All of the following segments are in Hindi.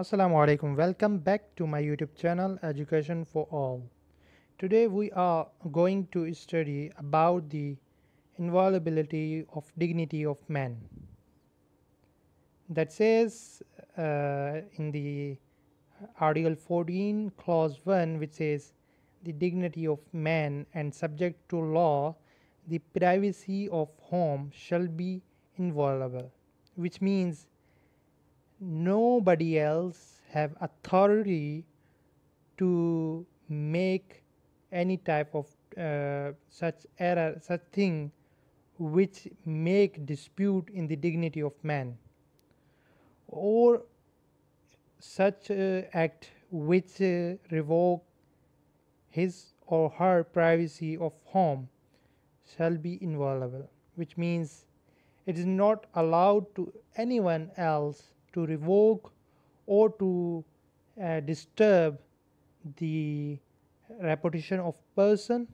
Assalamu alaikum welcome back to my youtube channel education for all today we are going to study about the inviolability of dignity of man that says uh, in the article 14 clause 1 which says the dignity of man and subject to law the privacy of home shall be inviolable which means nobody else have authority to make any type of uh, such error such thing which make dispute in the dignity of man or such uh, act which uh, revoke his or her privacy of home shall be inviolable which means it is not allowed to anyone else to revoke or to uh, disturb the reputation of person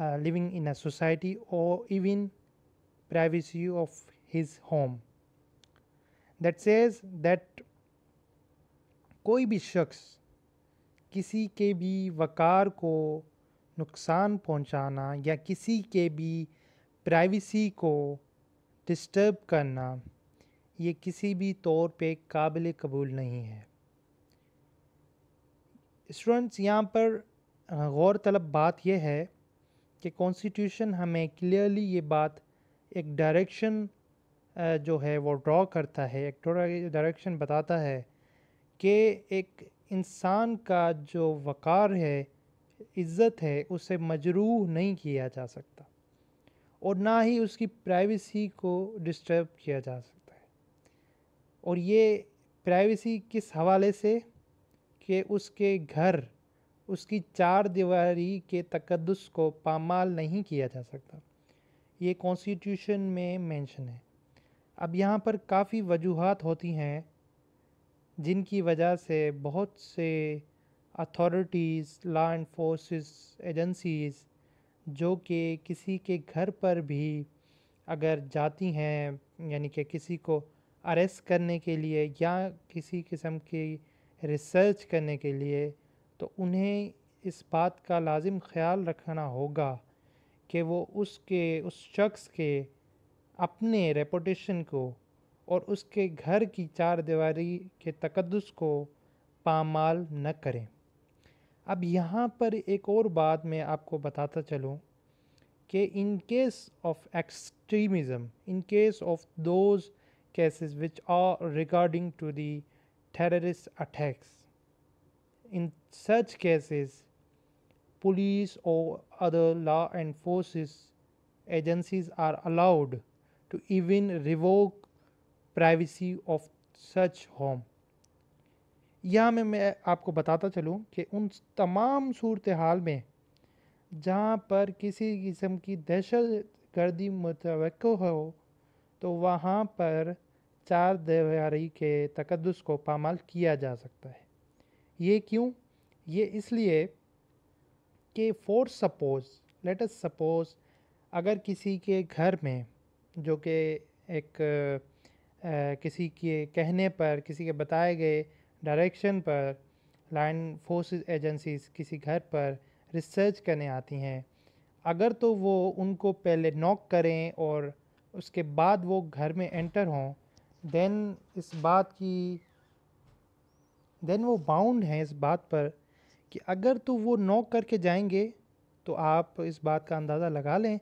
uh, living in a society or even privacy of his home that says that कोई भी शख्स किसी के भी वक़ार को नुकसान पहुंचाना या किसी के भी प्राइवेसी को डिस्टर्ब करना ये किसी भी तौर पे काबिल कबूल नहीं है स्टूडेंट्स यहाँ पर गौर तलब बात यह है कि कॉन्स्टिट्यूशन हमें क्लियरली ये बात एक डायरेक्शन जो है वो ड्रॉ करता है एक डायरेक्शन बताता है कि एक इंसान का जो वक़ार है इज़्ज़त है उसे मजरूह नहीं किया जा सकता और ना ही उसकी प्राइवेसी को डिस्टर्ब किया जा सकता और ये प्राइवेसी किस हवाले से कि उसके घर उसकी चार दीवारी के तकदस को पामाल नहीं किया जा सकता ये कॉन्स्टिट्यूशन में मेंशन है अब यहाँ पर काफ़ी वजूहत होती हैं जिनकी वजह से बहुत से अथॉरिटीज़ लॉ इन्फोर्स एजेंसीज़ जो कि किसी के घर पर भी अगर जाती हैं यानी कि किसी को अरेस्ट करने के लिए या किसी किस्म की रिसर्च करने के लिए तो उन्हें इस बात का लाजिम ख्याल रखना होगा कि वो उसके उस शख्स के अपने रेपोटेशन को और उसके घर की चार दीवारी के तकदस को पामाल न करें अब यहाँ पर एक और बात मैं आपको बताता चलूँ कि in case of extremism in case of those cases which are regarding to the terrorist attacks. In such cases, police or other law and forces agencies are allowed to even revoke privacy of such home यहाँ में मैं आपको बताता चलूँ कि उन तमाम सूरत हाल में जहाँ पर किसी किस्म की दहशत गर्दी मुतव हो तो वहाँ पर चार दीवारी के तकदस को पामाल किया जा सकता है ये क्यों ये इसलिए कि for suppose let us suppose अगर किसी के घर में जो कि एक आ, किसी के कहने पर किसी के बताए गए डायरेक्शन पर लाइन फोर्सेस एजेंसीज किसी घर पर रिसर्च करने आती हैं अगर तो वो उनको पहले नॉक करें और उसके बाद वो घर में एंटर हों देन इस बात की देन वो बाउंड हैं इस बात पर कि अगर तो वो नॉक करके जाएंगे तो आप इस बात का अंदाज़ा लगा लें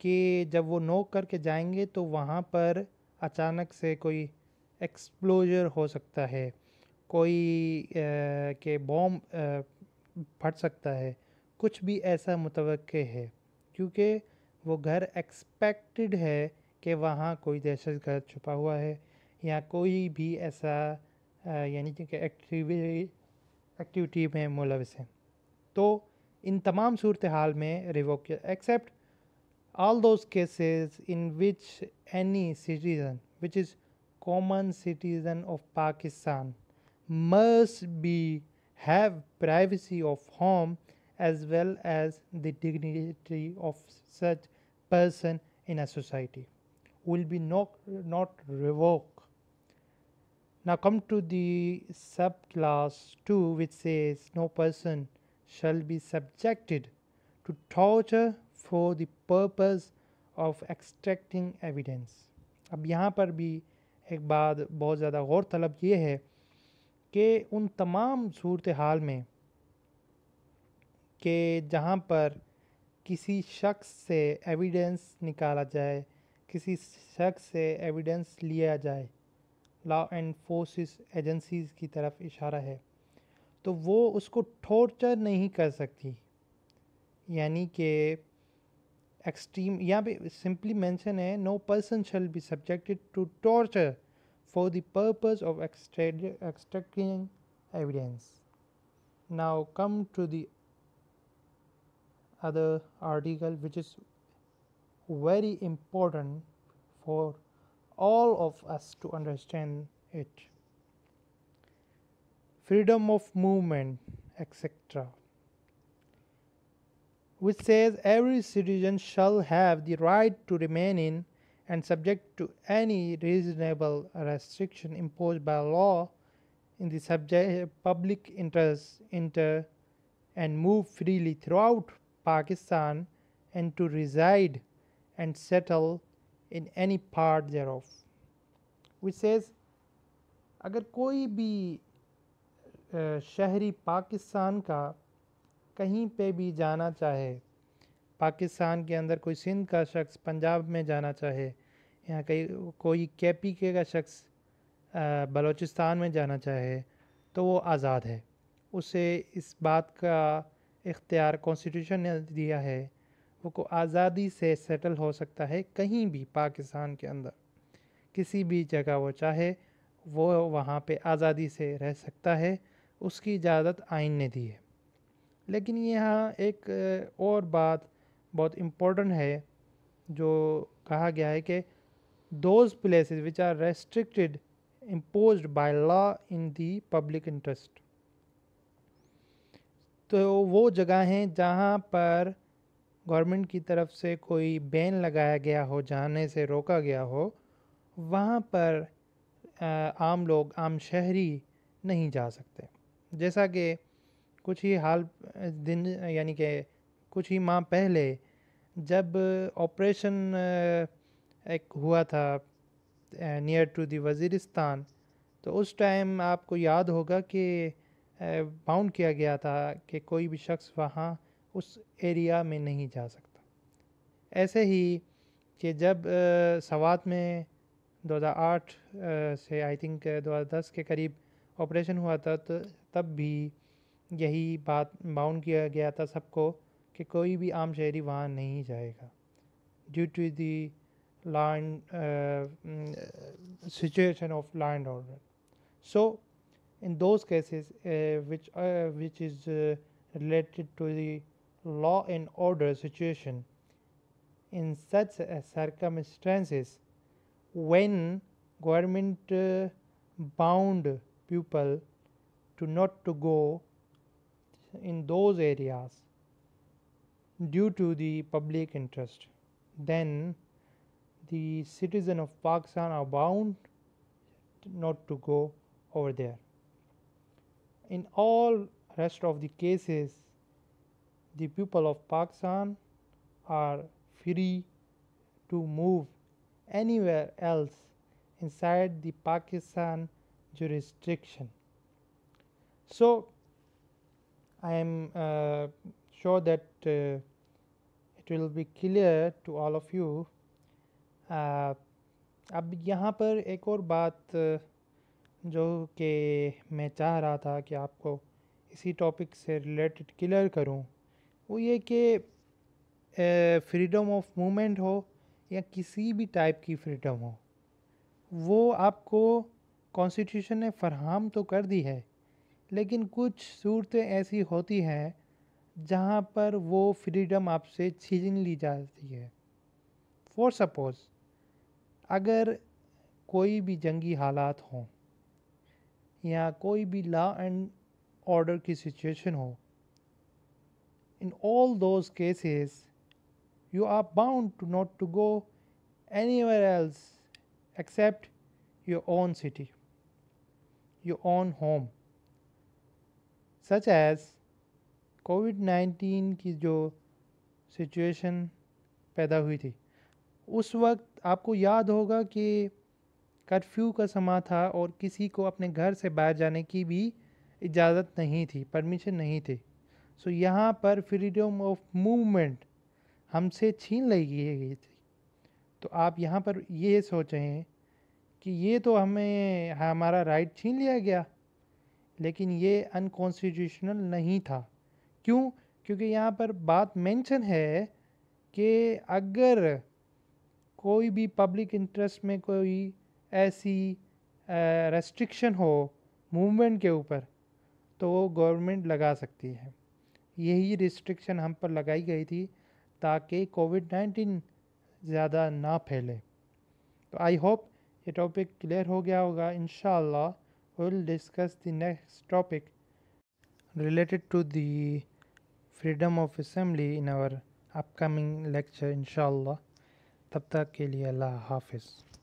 कि जब वो नोक करके जाएंगे तो वहाँ पर अचानक से कोई एक्सप्लोजर हो सकता है कोई के बॉम फट सकता है कुछ भी ऐसा मुतव है क्योंकि वो घर एक्सपेक्टेड है कि वहाँ कोई दहशत गर्द छुपा हुआ है या कोई भी ऐसा यानी कि एक्टिविटी एक्टिविटी में मुलविस है तो इन तमाम सूरत हाल में revoke except all those cases in which any citizen which is common citizen of Pakistan must be have privacy of home as well as the dignity of such person in a society will be not not revoke Now come to the subclass 2 which says no person shall be subjected to torture for the purpose of extracting evidence. अब यहाँ पर भी एक बात बहुत ज़्यादा गौर तलब ये है कि उन तमाम सूरत हाल में के जहाँ पर किसी शख्स से एविडेंस निकाला जाए किसी शख्स से एविडेंस लिया जाए लॉ एंड फोर्सेस एजेंसीज की तरफ इशारा है तो वो उसको टॉर्चर नहीं कर सकती यानी कि एक्सट्रीम यहाँ पे सिंपली मेंशन है no person shall be subjected to torture for the purpose of extracting evidence now come to the other article which is very important for all of us to understand it. Freedom of movement, etc., which says every citizen shall have the right to remain in and subject to any reasonable restriction imposed by law in the subject public interest enter and move freely throughout Pakistan and to reside and settle in any part thereof which says अगर कोई भी शहरी पाकिस्तान का कहीं पे भी जाना चाहे पाकिस्तान के अंदर कोई सिंध का शख्स पंजाब में जाना चाहे या कई कोई के पी के का शख्स बलूचिस्तान में जाना चाहे तो वो आज़ाद है उसे इस बात का इख्तियार कॉन्स्टिट्यूशन ने दिया है को आज़ादी से सेटल हो सकता है कहीं भी पाकिस्तान के अंदर किसी भी जगह वो चाहे वो वहाँ पे आज़ादी से रह सकता है उसकी इजाज़त आइन ने दी है लेकिन यहाँ एक और बात बहुत इम्पोर्टेंट है जो कहा गया है कि those place which are restricted impose by law in the public interest तो वो जगह हैं जहाँ पर गवर्नमेंट की तरफ से कोई बैन लगाया गया हो जाने से रोका गया हो वहाँ पर आम लोग आम शहरी नहीं जा सकते जैसा कि कुछ ही हाल दिन यानी कि कुछ ही माह पहले जब ऑपरेशन एक हुआ था नियर टू दी वज़ीरिस्तान तो उस टाइम आपको याद होगा कि बाउंड किया गया था कि कोई भी शख्स वहाँ उस एरिया में नहीं जा सकता ऐसे ही कि जब सवात में 2008 से आई थिंक 2010 के करीब ऑपरेशन हुआ था तो तब भी यही बात बाउंड किया गया था सबको कि कोई भी आम शहरी वहाँ नहीं जाएगा due to the land situation of land order so in those cases which which is related to the law and order situation. In such circumstances, when government uh, bound people to not to go in those areas due to the public interest, then the citizen of Pakistan are bound not to go over there. In all rest of the cases, the people of Pakistan are free to move anywhere else inside the Pakistan jurisdiction. So, I am uh, sure that uh, it will be clear to all of you. Uh, अब यहाँ पर एक और बात जो कि मैं चाह रहा था कि आपको इसी टॉपिक से रिलेटेड क्लियर करूँ वो ये कि फ्रीडम ऑफ मूवमेंट हो या किसी भी टाइप की फ्रीडम हो वो आपको कॉन्स्टिट्यूशन ने फरहम तो कर दी है लेकिन कुछ सूरतें ऐसी होती हैं जहाँ पर वो फ्रीडम आपसे छीन ली जाती है फॉर सपोज़ अगर कोई भी जंगी हालात हों या कोई भी लॉ एंड ऑर्डर की सिचुएशन हो in all those cases you are bound to not to go anywhere else except your own city your own home such as covid 19 की जो सिचुएशन पैदा हुई थी उस वक्त आपको याद होगा कि कर्फ्यू का समा था और किसी को अपने घर से बाहर जाने की भी इजाज़त नहीं थी परमिशन नहीं थी सो यहाँ पर फ्रीडम ऑफ मूवमेंट हमसे छीन ली गई थी तो आप यहाँ पर ये सोचें कि ये तो हमें हमारा राइट छीन लिया गया लेकिन ये अनकॉन्स्टिट्यूशनल नहीं था क्यों क्योंकि यहाँ पर बात मेंशन है कि अगर कोई भी पब्लिक इंटरेस्ट में कोई ऐसी रेस्ट्रिक्शन हो मूवमेंट के ऊपर तो वो गवर्नमेंट लगा सकती है यही रिस्ट्रिक्शन हम पर लगाई गई थी ताकि कोविड नाइन्टीन ज़्यादा ना फैले तो आई होप ये टॉपिक क्लियर हो गया होगा in will discuss the next topic related to the freedom of assembly in our upcoming lecture inshallah तब तक के लिए अल्लाह हाफिज़